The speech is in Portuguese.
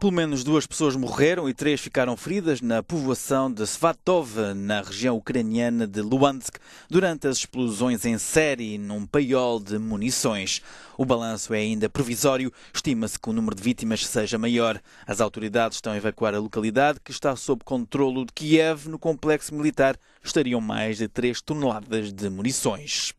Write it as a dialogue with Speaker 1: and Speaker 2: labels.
Speaker 1: Pelo menos duas pessoas morreram e três ficaram feridas na povoação de Svatov, na região ucraniana de Luhansk, durante as explosões em série num paiol de munições. O balanço é ainda provisório, estima-se que o número de vítimas seja maior. As autoridades estão a evacuar a localidade, que está sob controlo de Kiev. No complexo militar estariam mais de 3 toneladas de munições.